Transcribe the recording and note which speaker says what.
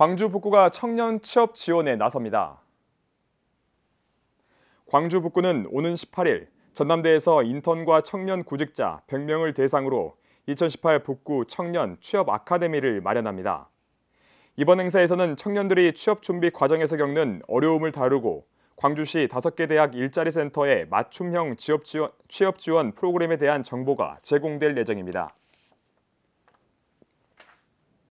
Speaker 1: 광주 북구가 청년 취업 지원에 나섭니다. 광주 북구는 오는 18일 전남대에서 인턴과 청년 구직자 100명을 대상으로 2018 북구 청년 취업 아카데미를 마련합니다. 이번 행사에서는 청년들이 취업 준비 과정에서 겪는 어려움을 다루고 광주시 5개 대학 일자리 센터의 맞춤형 취업 지원, 취업 지원 프로그램에 대한 정보가 제공될 예정입니다.